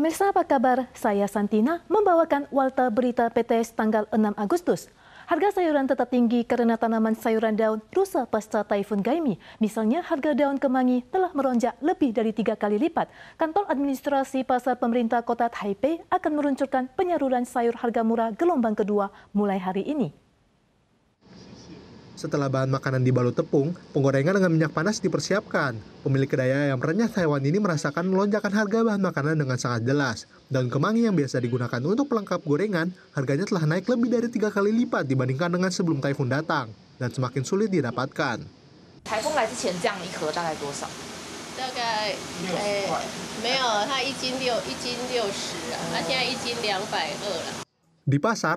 Pemirsa apa kabar? Saya Santina membawakan Walta Berita PTS tanggal 6 Agustus. Harga sayuran tetap tinggi karena tanaman sayuran daun rusak pasca Taifun Gaimi. Misalnya harga daun kemangi telah meronjak lebih dari tiga kali lipat. Kantor Administrasi Pasar Pemerintah Kota Taipei akan meluncurkan penyaluran sayur harga murah gelombang kedua mulai hari ini. Setelah bahan makanan dibalut tepung, penggorengan dengan minyak panas dipersiapkan. Pemilik kedai ayam renyah Taiwan ini merasakan lonjakan harga bahan makanan dengan sangat jelas. Daun kemangi yang biasa digunakan untuk pelengkap gorengan, harganya telah naik lebih dari tiga kali lipat dibandingkan dengan sebelum taifun datang, dan semakin sulit didapatkan. Taifun pasar,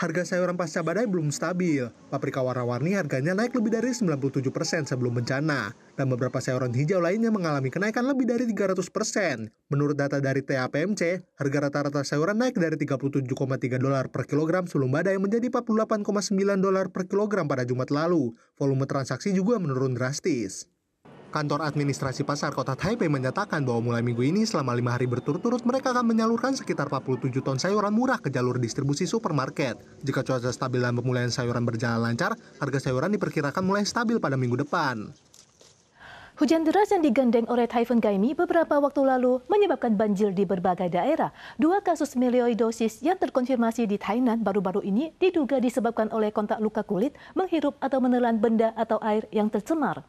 harga sayuran pasca badai belum stabil. Paprika warna-warni harganya naik lebih dari 97% sebelum bencana, dan beberapa sayuran hijau lainnya mengalami kenaikan lebih dari 300%. Menurut data dari TAPMC, harga rata-rata sayuran naik dari 37,3 dolar per kilogram sebelum badai menjadi 48,9 dolar per kilogram pada Jumat lalu. Volume transaksi juga menurun drastis. Kantor Administrasi Pasar Kota Taipei menyatakan bahwa mulai minggu ini selama lima hari berturut-turut mereka akan menyalurkan sekitar 47 ton sayuran murah ke jalur distribusi supermarket. Jika cuaca stabil dan pemulihan sayuran berjalan lancar, harga sayuran diperkirakan mulai stabil pada minggu depan. Hujan deras yang digandeng oleh Typhoon Gaimi beberapa waktu lalu menyebabkan banjir di berbagai daerah. Dua kasus melioidosis yang terkonfirmasi di Tainan baru-baru ini diduga disebabkan oleh kontak luka kulit, menghirup atau menelan benda atau air yang tercemar.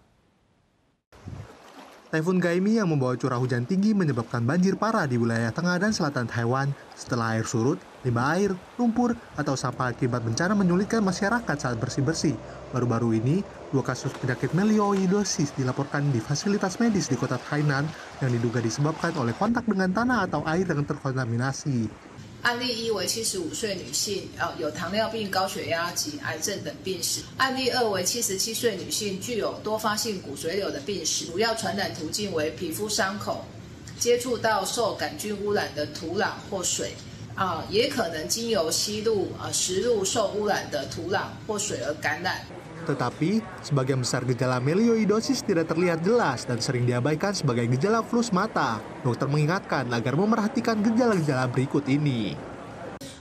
Taifun Gaimi yang membawa curah hujan tinggi menyebabkan banjir parah di wilayah tengah dan selatan Taiwan. Setelah air surut, limbah air, lumpur, atau sampah akibat bencana menyulitkan masyarakat saat bersih-bersih. Baru-baru ini, dua kasus penyakit melioidosis dilaporkan di fasilitas medis di kota Hainan yang diduga disebabkan oleh kontak dengan tanah atau air yang terkontaminasi. 案例一为七十五岁女性，呃，有糖尿病、高血压及癌症等病史。案例二为七十七岁女性，具有多发性骨髓瘤的病史。主要传染途径为皮肤伤口，接触到受杆菌污染的土壤或水。啊，也可能经由吸入、啊食入受污染的土壤或水而感染。tetapi sebagian besar gejala melioidosis tidak terlihat jelas dan sering diabaikan sebagai gejala flu semata. Dokter mengingatkan agar memerhatikan gejala-gejala berikut ini.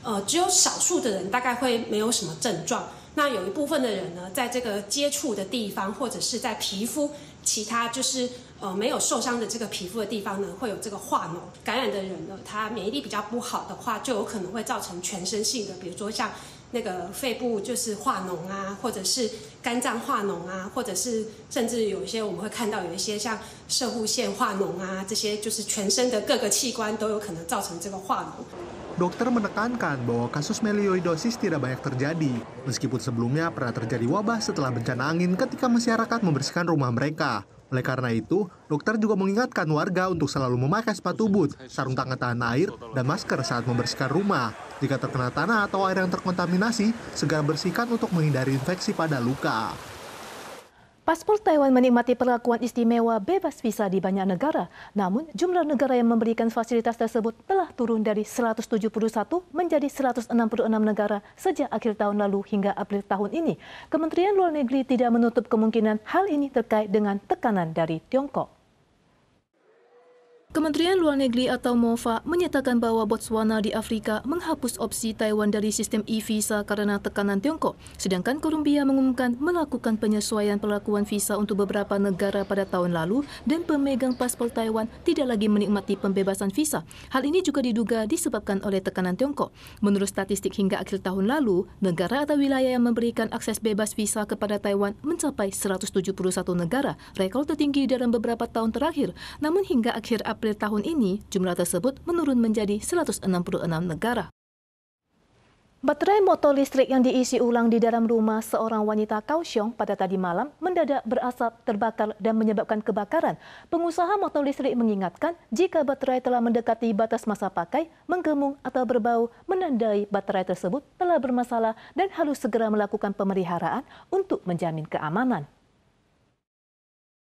呃，只有少数的人大概会没有什么症状。那有一部分的人呢，在这个接触的地方，或者是在皮肤其他就是呃没有受伤的这个皮肤的地方呢，会有这个化脓感染的人呢，他免疫力比较不好的话，就有可能会造成全身性的，比如说像那个肺部就是化脓啊，或者是肝脏化脓啊，或者是甚至有一些我们会看到有一些像射护腺化脓啊，这些就是全身的各个器官都有可能造成这个化脓。dokter menekankan bahwa kasus melioidosis tidak banyak terjadi, meskipun sebelumnya pernah terjadi wabah setelah bencana angin ketika masyarakat membersihkan rumah mereka. Oleh karena itu, dokter juga mengingatkan warga untuk selalu memakai sepatu boot, sarung tangan tahan air, dan masker saat membersihkan rumah. Jika terkena tanah atau air yang terkontaminasi, segera bersihkan untuk menghindari infeksi pada luka. Paspor Taiwan menikmati perlakuan istimewa bebas visa di banyak negara, namun jumlah negara yang memberikan fasilitas tersebut telah turun dari 171 menjadi 166 negara sejak akhir tahun lalu hingga April tahun ini. Kementerian Luar Negeri tidak menutup kemungkinan hal ini terkait dengan tekanan dari Tiongkok. Kementerian Luar Negeri atau MOFA menyatakan bahwa Botswana di Afrika menghapus opsi Taiwan dari sistem e-visa karena tekanan Tiongkok, sedangkan Kolombia mengumumkan melakukan penyesuaian perlakuan visa untuk beberapa negara pada tahun lalu dan pemegang paspor Taiwan tidak lagi menikmati pembebasan visa. Hal ini juga diduga disebabkan oleh tekanan Tiongkok. Menurut statistik hingga akhir tahun lalu, negara atau wilayah yang memberikan akses bebas visa kepada Taiwan mencapai 171 negara, rekor tertinggi dalam beberapa tahun terakhir. Namun hingga akhir April April tahun ini, jumlah tersebut menurun menjadi 166 negara. Baterai motor listrik yang diisi ulang di dalam rumah seorang wanita Kaohsiung pada tadi malam mendadak berasap, terbakar, dan menyebabkan kebakaran. Pengusaha motor listrik mengingatkan jika baterai telah mendekati batas masa pakai, menggemung atau berbau, menandai baterai tersebut telah bermasalah dan harus segera melakukan pemeliharaan untuk menjamin keamanan.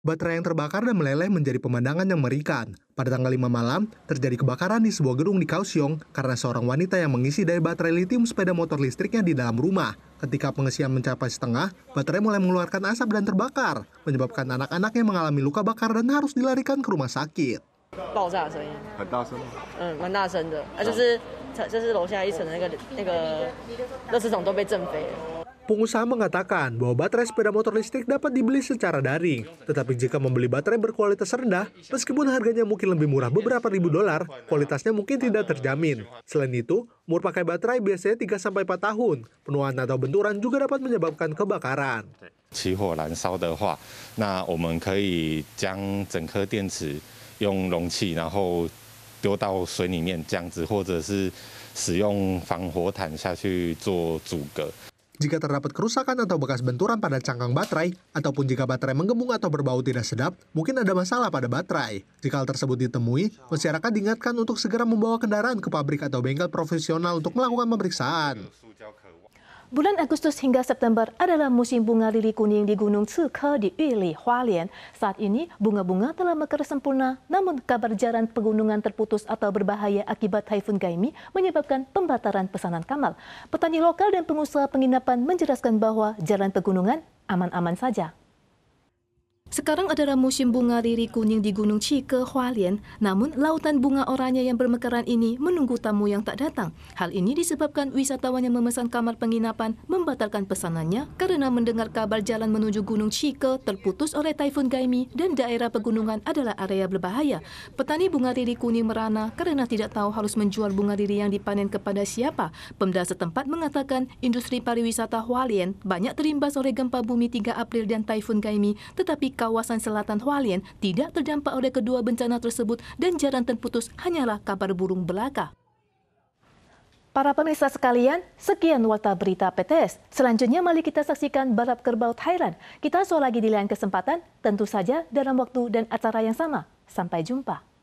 Baterai yang terbakar dan meleleh menjadi pemandangan yang merikan. Pada tanggal 5 malam, terjadi kebakaran di sebuah gedung di Kaohsiung karena seorang wanita yang mengisi daya baterai litium sepeda motor listriknya di dalam rumah. Ketika pengisian mencapai setengah, baterai mulai mengeluarkan asap dan terbakar, menyebabkan anak-anaknya mengalami luka bakar dan harus dilarikan ke rumah sakit. Pengusaha mengatakan bahwa baterai sepeda motor listrik dapat dibeli secara daring, tetapi jika membeli baterai berkualitas rendah, meskipun harganya mungkin lebih murah beberapa ribu dolar, kualitasnya mungkin tidak terjamin. Selain itu, umur pakai baterai biasanya 3-4 tahun. Penuaan atau benturan juga dapat menyebabkan kebakaran. Jika terdapat kerusakan atau bekas benturan pada cangkang baterai, ataupun jika baterai menggembung atau berbau tidak sedap, mungkin ada masalah pada baterai. Jika hal tersebut ditemui, masyarakat diingatkan untuk segera membawa kendaraan ke pabrik atau bengkel profesional untuk melakukan pemeriksaan. Bulan Agustus hingga September adalah musim bunga lili kuning di Gunung Suka di Yili, Hualien. Saat ini, bunga-bunga telah mekar sempurna, namun kabar jalan pegunungan terputus atau berbahaya akibat Typhoon Gaimi menyebabkan pembataran pesanan kamal. Petani lokal dan pengusaha penginapan menjelaskan bahwa jalan pegunungan aman-aman saja. Sekarang adalah musim bunga riri kuning di Gunung Cike, Hualien. Namun, lautan bunga oranye yang bermekaran ini menunggu tamu yang tak datang. Hal ini disebabkan wisatawan yang memesan kamar penginapan membatalkan pesanannya karena mendengar kabar jalan menuju Gunung Cike terputus oleh Taifun Gaimi dan daerah pegunungan adalah area berbahaya. Petani bunga riri kuning merana karena tidak tahu harus menjual bunga riri yang dipanen kepada siapa. Pemda setempat mengatakan industri pariwisata Hualien banyak terimbas oleh gempa bumi 3 April dan Taifun Gaimi, tetapi kawasan selatan Hualien tidak terdampak oleh kedua bencana tersebut dan jalan terputus hanyalah kabar burung belaka. Para pemirsa sekalian, sekian warta berita PTS. Selanjutnya mari kita saksikan balap kerbau Thailand. Kita soal lagi di lain kesempatan, tentu saja dalam waktu dan acara yang sama. Sampai jumpa.